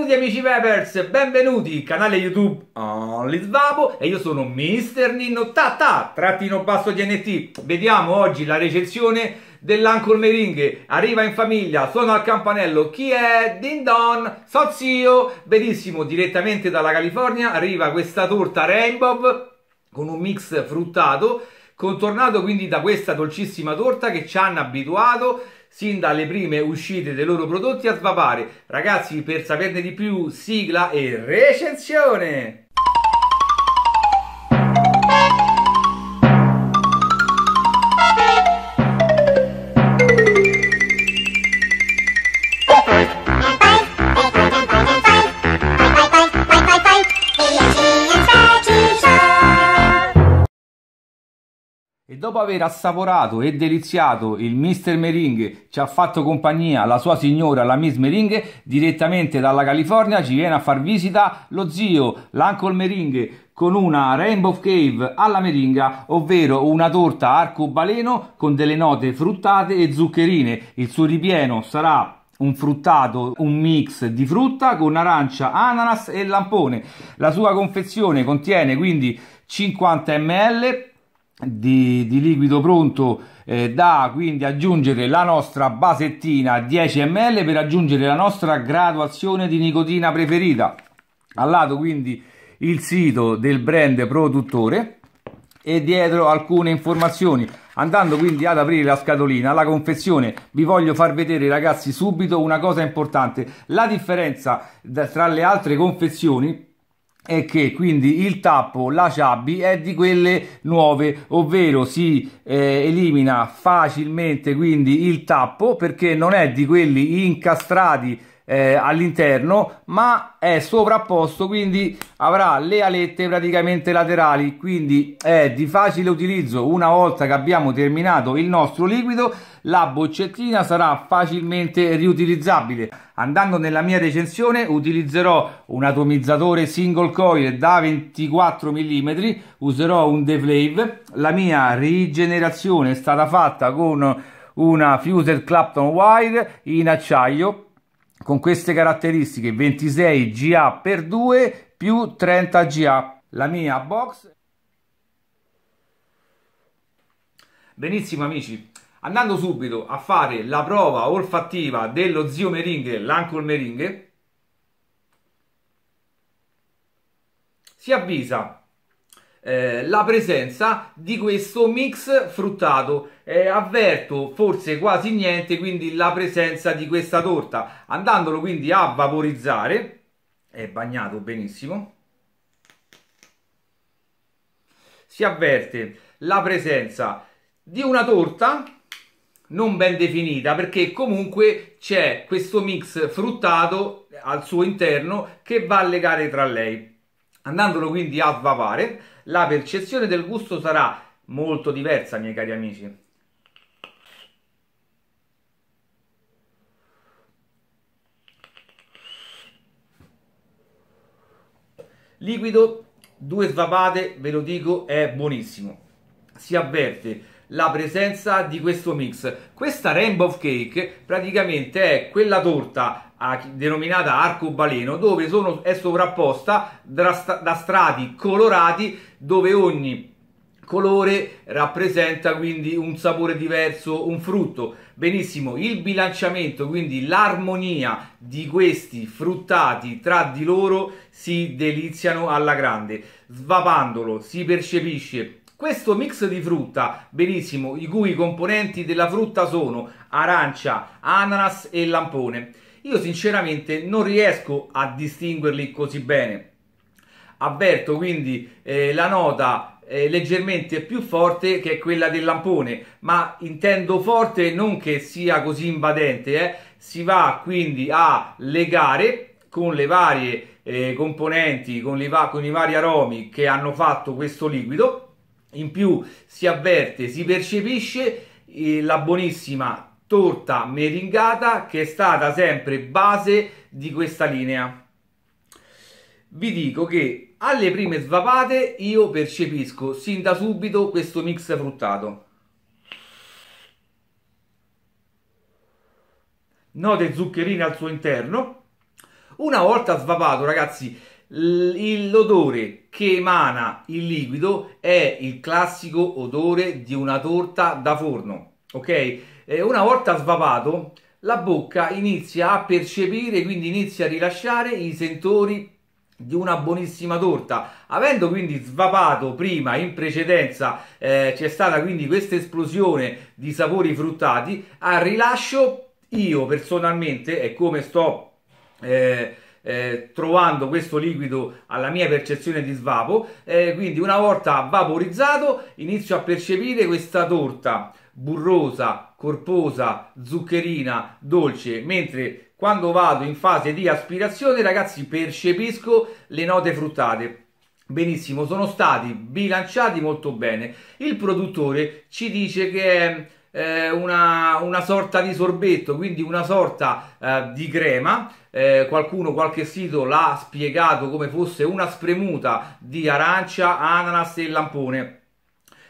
Benvenuti amici Peppers, benvenuti al canale YouTube OnlySvabo e io sono Mister Ninno Tata, trattino basso TNT. Vediamo oggi la recensione dell'Ancor Meringue. arriva in famiglia, suona al campanello, chi è? Din Don, so zio, benissimo, direttamente dalla California arriva questa torta Rainbow con un mix fruttato Contornato quindi da questa dolcissima torta che ci hanno abituato sin dalle prime uscite dei loro prodotti a svapare. Ragazzi, per saperne di più, sigla e recensione! E dopo aver assaporato e deliziato il Mister Meringue, ci ha fatto compagnia la sua signora, la Miss Meringue, direttamente dalla California ci viene a far visita lo zio, l'Uncle Meringue, con una Rainbow Cave alla meringa, ovvero una torta arcobaleno con delle note fruttate e zuccherine. Il suo ripieno sarà un fruttato, un mix di frutta con arancia, ananas e lampone. La sua confezione contiene quindi 50 ml di, di, liquido pronto eh, da quindi aggiungere la nostra basettina 10 ml per aggiungere la nostra graduazione di nicotina preferita al lato quindi il sito del brand produttore e dietro alcune informazioni andando quindi ad aprire la scatolina la confezione vi voglio far vedere ragazzi subito una cosa importante la differenza da, tra le altre confezioni e che quindi il tappo, la ciabbi è di quelle nuove, ovvero si eh, elimina facilmente quindi il tappo perché non è di quelli incastrati eh, all'interno ma è sovrapposto quindi avrà le alette praticamente laterali quindi è di facile utilizzo una volta che abbiamo terminato il nostro liquido la boccettina sarà facilmente riutilizzabile andando nella mia recensione utilizzerò un atomizzatore single coil da 24 mm userò un deflave la mia rigenerazione è stata fatta con una Fused Clapton Wire in acciaio con queste caratteristiche 26 GA per 2 più 30 GA la mia box benissimo amici andando subito a fare la prova olfattiva dello zio meringhe l'uncle meringhe si avvisa eh, la presenza di questo mix fruttato. Eh, avverto forse quasi niente, quindi la presenza di questa torta, andandolo quindi a vaporizzare. È bagnato benissimo. Si avverte la presenza di una torta non ben definita perché comunque c'è questo mix fruttato al suo interno che va a legare tra lei Andandolo quindi a svapare, la percezione del gusto sarà molto diversa, miei cari amici. Liquido, due svapate, ve lo dico, è buonissimo. Si avverte la presenza di questo mix. Questa Rainbow Cake praticamente è quella torta denominata arcobaleno dove sono, è sovrapposta da, da strati colorati dove ogni colore rappresenta quindi un sapore diverso, un frutto. Benissimo, il bilanciamento, quindi l'armonia di questi fruttati tra di loro si deliziano alla grande. Svapandolo si percepisce questo mix di frutta, benissimo, i cui componenti della frutta sono arancia, ananas e lampone. Io sinceramente non riesco a distinguerli così bene. Avverto quindi eh, la nota eh, leggermente più forte che è quella del lampone, ma intendo forte non che sia così invadente, eh? si va quindi a legare con le varie eh, componenti, con, va- con i vari aromi che hanno fatto questo liquido in più si avverte, si percepisce eh, la buonissima torta meringata che è stata sempre base di questa linea. Vi dico che alle prime svapate io percepisco sin da subito questo mix fruttato. Note zuccherine al suo interno. Una volta svapato, ragazzi, l'odore che emana il liquido è il classico odore di una torta da forno, ok? E una volta svapato, la bocca inizia a percepire, quindi inizia a rilasciare i sentori di una buonissima torta. Avendo quindi svapato prima in precedenza eh, c'è stata quindi questa esplosione di sapori fruttati al rilascio io personalmente è come sto eh, eh, trovando questo liquido alla mia percezione di svapo. Eh, quindi una volta vaporizzato inizio a percepire questa torta burrosa, corposa, zuccherina, dolce, mentre quando vado in fase di aspirazione ragazzi percepisco le note fruttate. Benissimo, sono stati bilanciati molto bene. Il produttore ci dice che eh, una, una, sorta di sorbetto, quindi una sorta eh, di crema. Eh, qualcuno, qualche sito l'ha spiegato come fosse una spremuta di arancia, ananas e lampone.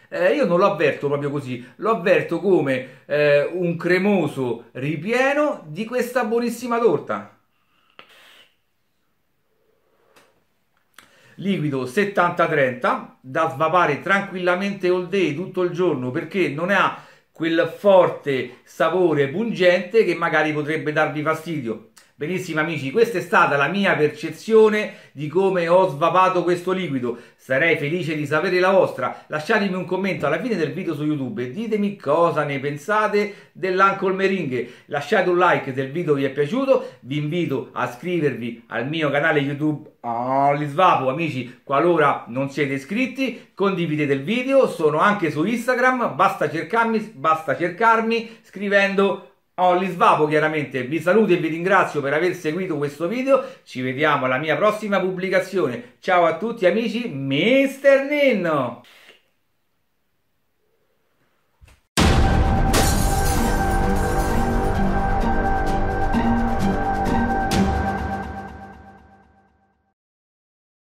Eh, io non lo avverto proprio così, lo avverto come eh, un cremoso ripieno di questa buonissima torta. Liquido 70-30 da svapare tranquillamente all day tutto il giorno perché non ha quel forte sapore pungente che magari potrebbe darvi fastidio Benissimo amici, questa è stata la mia percezione di come ho svapato questo liquido. Sarei felice di sapere la vostra. Lasciatemi un commento alla fine del video su YouTube e ditemi cosa ne pensate dell'Uncle Meringhe. Lasciate un like se il video vi è piaciuto. Vi invito a iscrivervi al mio canale YouTube oh, li svapo amici qualora non siete iscritti condividete il video sono anche su Instagram basta cercarmi basta cercarmi scrivendo Olli oh, Svapo chiaramente vi saluto e vi ringrazio per aver seguito questo video, ci vediamo alla mia prossima pubblicazione, ciao a tutti amici, Mr. Ninno!